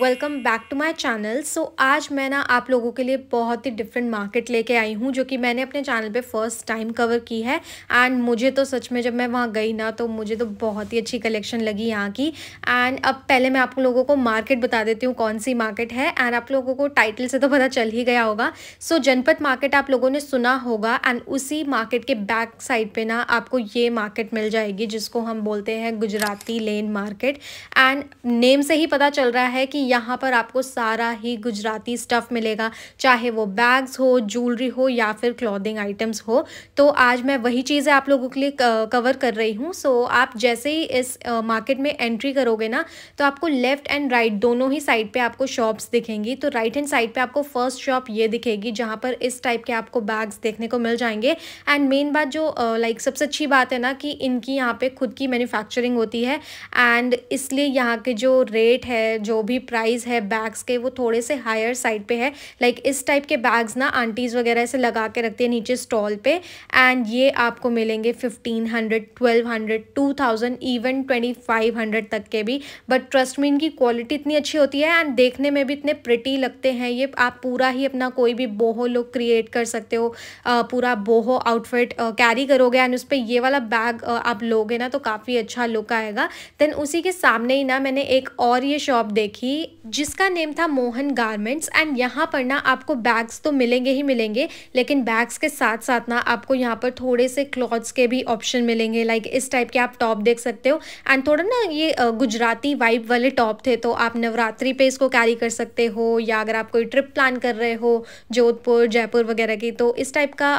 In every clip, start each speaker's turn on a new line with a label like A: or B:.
A: welcome back to my channel so आज मैं ना आप लोगों के लिए बहुत ही डिफरेंट मार्केट लेके आई हूँ जो कि मैंने अपने चैनल पे फर्स्ट टाइम कवर की है एंड मुझे तो सच में जब मैं वहाँ गई ना तो मुझे तो बहुत ही अच्छी कलेक्शन लगी यहाँ की एंड अब पहले मैं आप लोगों को मार्केट बता देती हूँ कौन सी मार्केट है एंड आप लोगों को टाइटल से तो पता चल ही गया होगा सो so, जनपद मार्केट आप लोगों ने सुना होगा एंड उसी मार्केट के बैक साइड पर ना आपको ये मार्केट मिल जाएगी जिसको हम बोलते हैं Gujarati lane market and name से ही पता चल रहा है कि यहाँ पर आपको सारा ही गुजराती स्टफ़ मिलेगा चाहे वो बैग्स हो ज्वेलरी हो या फिर क्लॉदिंग आइटम्स हो तो आज मैं वही चीज़ें आप लोगों के लिए कवर कर रही हूँ सो आप जैसे ही इस मार्केट में एंट्री करोगे ना तो आपको लेफ़्ट एंड राइट दोनों ही साइड पर आपको शॉप्स दिखेंगी तो राइट हैंड साइड पर आपको फर्स्ट शॉप ये दिखेगी जहाँ पर इस टाइप के आपको बैग्स देखने को मिल जाएंगे एंड मेन बात जो लाइक सबसे अच्छी बात है ना कि इनकी यहाँ पे खुद की मैन्युफैक्चरिंग होती है एंड इसलिए यहाँ के जो रेट है जो भी प्राइस है बैग्स के वो थोड़े से हायर साइड पे है लाइक like इस टाइप के बैग्स ना आंटीज़ वगैरह से लगा के रखती है नीचे स्टॉल पे एंड ये आपको मिलेंगे fifteen hundred twelve hundred two thousand even twenty five hundred तक के भी बट ट्रस्ट में इनकी क्वालिटी इतनी अच्छी होती है एंड देखने में भी इतने प्रिटी लगते हैं ये आप पूरा ही अपना कोई भी बोहो लुक क्रिएट कर सकते हो आ, पूरा बोहो आउटफिट कैरी करोगे एंड उस पर ये वाला बैग आप लोगे ना तो काफ़ी अच्छा लुक आएगा देन उसी के सामने ही ना मैंने एक और ये शॉप देखी जिसका नेम था मोहन गारमेंट्स एंड यहाँ पर ना आपको बैग्स तो मिलेंगे ही मिलेंगे लेकिन बैग्स के साथ साथ ना आपको यहाँ पर थोड़े से क्लॉथ्स के भी ऑप्शन मिलेंगे लाइक इस टाइप के आप टॉप देख सकते हो एंड थोड़ा ना ये गुजराती वाइब वाले टॉप थे तो आप नवरात्रि पे इसको कैरी कर सकते हो या अगर आप कोई ट्रिप प्लान कर रहे हो जोधपुर जयपुर वगैरह की तो इस टाइप का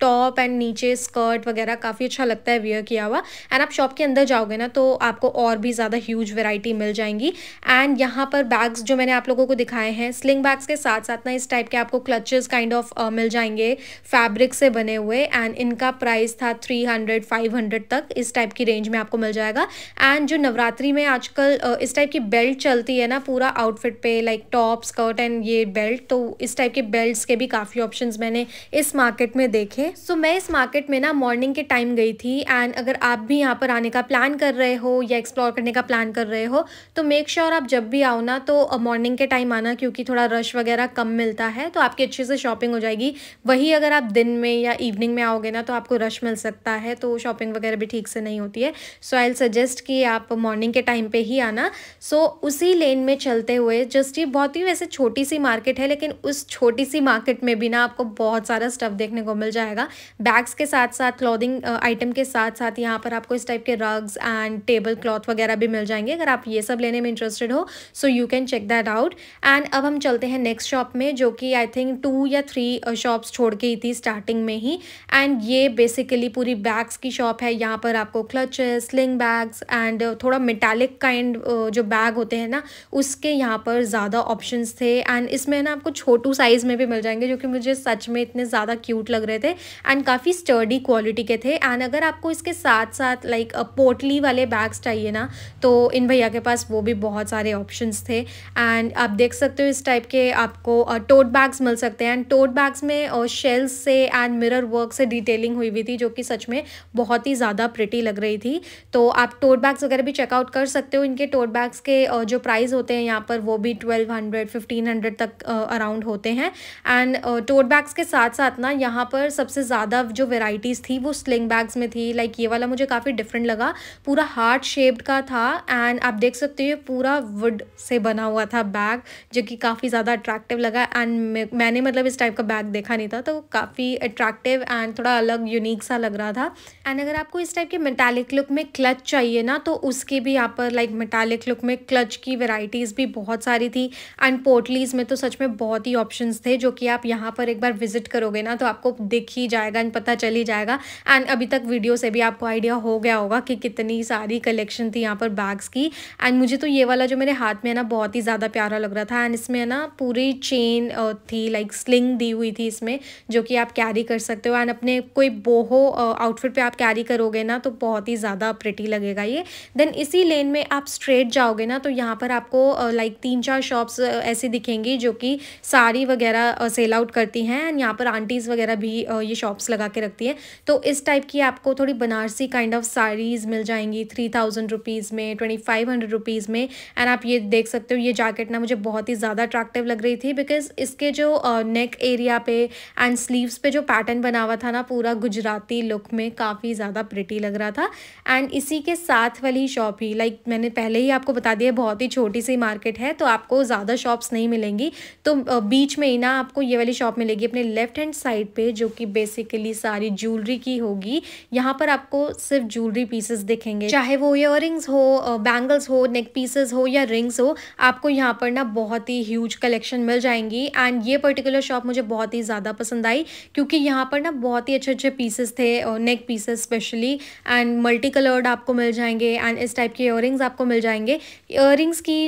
A: टॉप एंड नीचे स्कर्ट वगैरह काफ़ी अच्छा लगता है वियर किया हुआ एंड आप शॉप के अंदर जाओगे ना तो आपको और भी ज़्यादा ह्यूज वेराइटी मिल जाएंगी एंड यहाँ पर पर बैग्स जो मैंने आप लोगों को दिखाए हैं स्लिंग बैग्स के साथ साथ ना इस टाइप के आपको क्लचेस काइंड ऑफ मिल जाएंगे फैब्रिक से बने हुए एंड इनका प्राइस था थ्री हंड्रेड फाइव हंड्रेड तक इस टाइप की रेंज में आपको मिल जाएगा एंड जो नवरात्रि में आजकल uh, इस टाइप की बेल्ट चलती है ना पूरा आउटफिट पे लाइक टॉप स्कर्ट एंड ये बेल्ट तो इस टाइप के बेल्ट के भी काफ़ी ऑप्शन मैंने इस मार्केट में देखे सो so, मैं इस मार्केट में ना मॉर्निंग के टाइम गई थी एंड अगर आप भी यहाँ पर आने का प्लान कर रहे हो या एक्सप्लोर करने का प्लान कर रहे हो तो मेक श्योर sure आप जब भी आओ आना तो मॉर्निंग के टाइम आना क्योंकि थोड़ा रश वगैरह कम मिलता है तो आपकी अच्छे से शॉपिंग हो जाएगी वही अगर आप दिन में या इवनिंग में आओगे ना तो आपको रश मिल सकता है तो शॉपिंग वगैरह भी ठीक से नहीं होती है सो आई सजेस्ट कि आप मॉर्निंग के टाइम पर ही आना सो so, उसी लेन में चलते हुए जस्ट ये बहुत ही वैसे छोटी सी मार्केट है लेकिन उस छोटी सी मार्केट में भी ना आपको बहुत सारा स्टफ़ देखने को मिल जाएगा बैग्स के साथ साथ क्लॉथिंग आइटम के साथ साथ यहाँ पर आपको इस टाइप के रग्स एंड टेबल क्लॉथ वगैरह भी मिल जाएंगे अगर आप ये सब लेने में इंटरेस्टेड हो so so you can check that out and अब हम चलते हैं नेक्स्ट शॉप में जो कि आई थिंक टू या थ्री शॉप्स uh, छोड़ के ही थी स्टार्टिंग में ही एंड ये बेसिकली पूरी बैग्स की शॉप है यहाँ पर आपको क्लचेस स्लिंग बैग्स एंड थोड़ा मेटालिक काइंड uh, जो बैग होते हैं ना उसके यहाँ पर ज़्यादा ऑप्शन थे एंड इसमें ना आपको छोटू साइज़ में भी मिल जाएंगे जो कि मुझे सच में इतने ज़्यादा क्यूट लग रहे थे एंड काफ़ी स्टर्डी क्वालिटी के थे एंड अगर आपको इसके साथ साथ लाइक पोटली uh, वाले बैग्स चाहिए ना तो इन भैया के पास वो भी बहुत सारे ऑप्शंस थे एंड आप देख सकते हो इस टाइप के आपको टोट बैग्स मिल सकते हैं एंड टोट बैग्स में शेल्स से एंड मिरर वर्क से डिटेलिंग हुई हुई थी जो कि सच में बहुत ही ज़्यादा प्रिटी लग रही थी तो आप टोट बैग्स वगैरह भी चेकआउट कर सकते हो इनके टोट बैग्स के जो प्राइस होते हैं यहाँ पर वो भी ट्वेल्व हंड्रेड फिफ्टीन हंड्रेड तक अराउंड होते हैं एंड टोट बैग्स के साथ साथ ना यहाँ पर सबसे ज़्यादा जो वेराइटीज़ थी वो स्लिंग बैग्स में थी लाइक like ये वाला मुझे काफ़ी डिफरेंट लगा पूरा हार्ट शेप्ड का था एंड आप देख सकते हो पूरा वुड से से बना हुआ था बैग जो कि काफ़ी ज़्यादा अट्रैक्टिव लगा एंड मैंने मतलब इस टाइप का बैग देखा नहीं था तो काफ़ी अट्रैक्टिव एंड थोड़ा अलग यूनिक सा लग रहा था एंड अगर आपको इस टाइप के मेटालिक लुक में क्लच चाहिए ना तो उसके भी यहाँ पर लाइक मेटालिक लुक में क्लच की वेराइटीज़ भी बहुत सारी थी एंड पोर्टलीज़ में तो सच में बहुत ही ऑप्शन थे जो कि आप यहाँ पर एक बार विजिट करोगे ना तो आपको दिख ही जाएगा एंड पता चल ही जाएगा एंड अभी तक वीडियो से भी आपको आइडिया हो गया होगा कि कितनी सारी कलेक्शन थी यहाँ पर बैग्स की एंड मुझे तो ये वाला जो मेरे हाथ में है ना बहुत ही ज़्यादा प्यारा लग रहा था एंड इसमें ना पूरी चेन थी लाइक स्लिंग दी हुई थी इसमें जो कि आप कैरी कर सकते हो एंड अपने कोई बोहो आउटफिट पे आप कैरी करोगे ना तो बहुत ही ज़्यादा प्रिटी लगेगा ये देन इसी लेन में आप स्ट्रेट जाओगे ना तो यहाँ पर आपको लाइक तीन चार शॉप्स ऐसी दिखेंगी जो कि साड़ी वगैरह सेल आउट करती हैं एंड यहाँ पर आंटीज़ वगैरह भी ये शॉप्स लगा के रखती हैं तो इस टाइप की आपको थोड़ी बनारसी काइंड ऑफ साड़ीज़ मिल जाएंगी थ्री थाउजेंड रुपीज़ में ट्वेंटी फाइव हंड्रेड रुपीज़ में एंड आप ये देख देख सकते हो ये जैकेट ना मुझे बहुत ही ज़्यादा अट्रैक्टिव लग रही थी बिकॉज इसके जो नेक एरिया पे एंड स्लीव्स पे जो पैटर्न बना हुआ था ना पूरा गुजराती लुक में काफ़ी ज़्यादा प्रिटी लग रहा था एंड इसी के साथ वाली शॉप ही लाइक मैंने पहले ही आपको बता दिया बहुत ही छोटी सी मार्केट है तो आपको ज़्यादा शॉप्स नहीं मिलेंगी तो बीच में ही ना आपको ये वाली शॉप मिलेगी अपने लेफ्ट हैंड साइड पर जो कि बेसिकली सारी ज्वेलरी की होगी यहाँ पर आपको सिर्फ ज्वेलरी पीसेस दिखेंगे चाहे वो ईयर हो बैंगल्स हो नेक पीसेस हो या रिंग्स हो आपको यहाँ पर ना बहुत ही ह्यूज कलेक्शन मिल जाएंगी एंड ये पर्टिकुलर शॉप मुझे बहुत ही ज़्यादा पसंद आई क्योंकि यहाँ पर ना बहुत ही अच्छे अच्छे पीसेस थे neck pieces specially and multi coloured आपको मिल जाएंगे एंड इस टाइप के इयर आपको मिल जाएंगे इयर की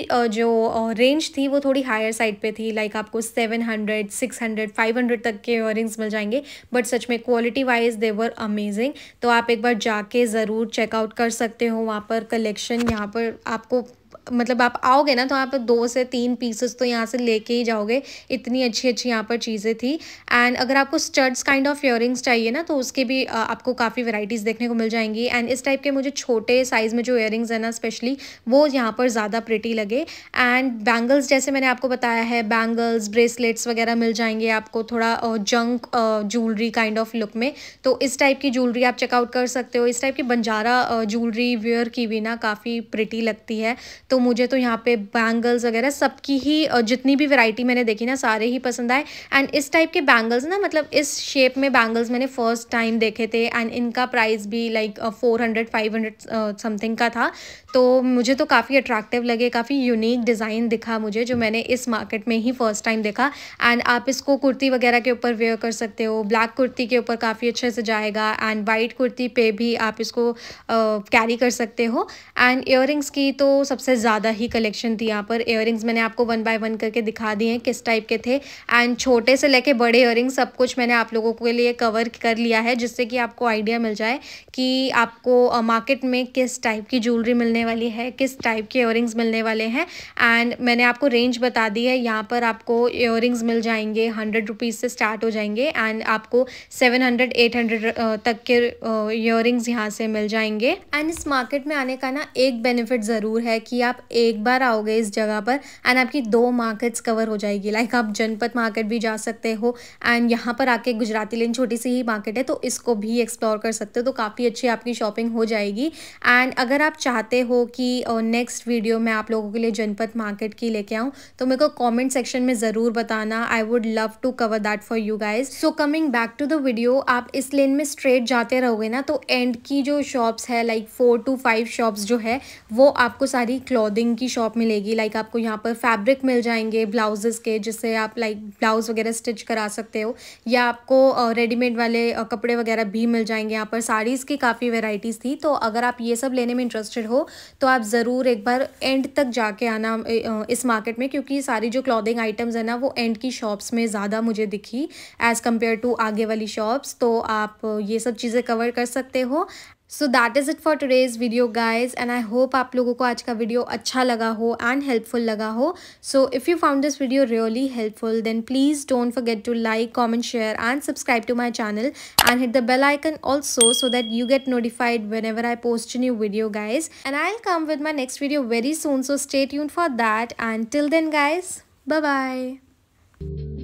A: जो रेंज थी वो थोड़ी हायर साइड पे थी लाइक आपको seven hundred six hundred five hundred तक के इयर मिल जाएंगे बट सच में क्वालिटी वाइज देवर अमेजिंग तो आप एक बार जाके ज़रूर चेकआउट कर सकते हो वहाँ पर कलेक्शन यहाँ पर आपको मतलब आप आओगे ना तो आप दो से तीन पीसेस तो यहाँ से लेके ही जाओगे इतनी अच्छी अच्छी यहाँ पर चीज़ें थी एंड अगर आपको स्टड्स काइंड ऑफ ईयरिंग्स चाहिए ना तो उसके भी आपको काफ़ी वेराइटीज़ देखने को मिल जाएंगी एंड इस टाइप के मुझे छोटे साइज़ में जो ईयरिंग्स है ना स्पेशली वो यहाँ पर ज़्यादा प्रिटी लगे एंड बैंगल्स जैसे मैंने आपको बताया है बैंगल्स ब्रेसलेट्स वगैरह मिल जाएंगे आपको थोड़ा junk jewellery kind of look में तो इस टाइप की ज्वेलरी आप चेकआउट कर सकते हो इस टाइप की बंजारा ज्वेलरी वेयर की भी ना काफ़ी प्रिटी लगती है तो मुझे तो यहाँ पे बैंगल्स वगैरह सबकी ही जितनी भी वैरायटी मैंने देखी ना सारे ही पसंद आए एंड इस टाइप के बैंगल्स ना मतलब इस शेप में बैंगल्स मैंने फ़र्स्ट टाइम देखे थे एंड इनका प्राइस भी like four hundred five hundred something का था तो मुझे तो काफ़ी अट्रैक्टिव लगे काफ़ी यूनिक डिज़ाइन दिखा मुझे जो मैंने इस मार्केट में ही फ़र्स्ट टाइम देखा एंड आप इसको कुर्ती वगैरह के ऊपर वेयर कर सकते हो ब्लैक कुर्ती के ऊपर काफ़ी अच्छे से जाएगा एंड वाइट कुर्ती पे भी आप इसको कैरी uh, कर सकते हो एंड ईयर की तो सबसे ज़्यादा ही कलेक्शन थी यहाँ पर ईयरिंग्स मैंने आपको वन बाय वन करके दिखा दिए हैं किस टाइप के थे एंड छोटे से लेके बड़े इयर सब कुछ मैंने आप लोगों के लिए कवर कर लिया है जिससे कि आपको आइडिया मिल जाए कि आपको मार्केट में किस टाइप की ज्वेलरी मिलने वाली है किस टाइप के इयर मिलने वाले हैं एंड मैंने आपको रेंज बता दी है यहाँ पर आपको इयर मिल जाएंगे हंड्रेड रुपीज़ से स्टार्ट हो जाएंगे एंड आपको सेवन हंड्रेड एट हंड्रेड तक के इयर यहाँ से मिल जाएंगे एंड इस मार्केट में आने का ना एक बेनिफिट ज़रूर है कि आप आप एक बार आओगे इस जगह पर एंड आपकी दो मार्केट्स कवर हो जाएगी लाइक आप जनपद मार्केट भी जा सकते हो एंड यहाँ पर आके गुजराती लेन छोटी सी ही मार्केट है तो इसको भी एक्सप्लोर कर सकते हो तो काफ़ी अच्छी आपकी शॉपिंग हो जाएगी एंड अगर आप चाहते हो कि नेक्स्ट वीडियो मैं आप लोगों के लिए जनपद मार्केट की लेके आऊँ तो मेरे को कॉमेंट सेक्शन में ज़रूर बताना I would love to cover that for you guys so coming back to the video आप इस लेन में स्ट्रेट जाते रहोगे ना तो एंड की जो शॉप्स है like four two five shops जो है वो आपको सारी क्लॉथ क्लॉदिंग की शॉप मिलेगी लाइक आपको यहाँ पर फैब्रिक मिल जाएंगे ब्लाउजेस के जिससे आप लाइक ब्लाउज़ वगैरह स्टिच करा सकते हो या आपको रेडीमेड वाले कपड़े वगैरह भी मिल जाएंगे यहाँ पर साड़ीज़ की काफ़ी वेराइटीज़ थी तो अगर आप ये सब लेने में इंटरेस्टेड हो तो आप ज़रूर एक बार एंड तक जाके आना इस मार्केट में क्योंकि सारी जो क्लॉदिंग आइटम्स है ना वो एंड की शॉप्स में ज़्यादा मुझे दिखी एज़ कम्पेयर टू आगे वाली शॉप्स तो आप ये सब चीज़ें कवर कर सकते हो so that is it for today's video guys and I hope आप लोगों को आज का वीडियो अच्छा लगा हो एंड हेल्पफुल लगा हो so if you found this video really helpful then please don't forget to like comment share and subscribe to my channel and hit the bell icon also so that you get notified whenever I post new video guys and I come with my next video very soon so stay tuned for that and till then guys bye bye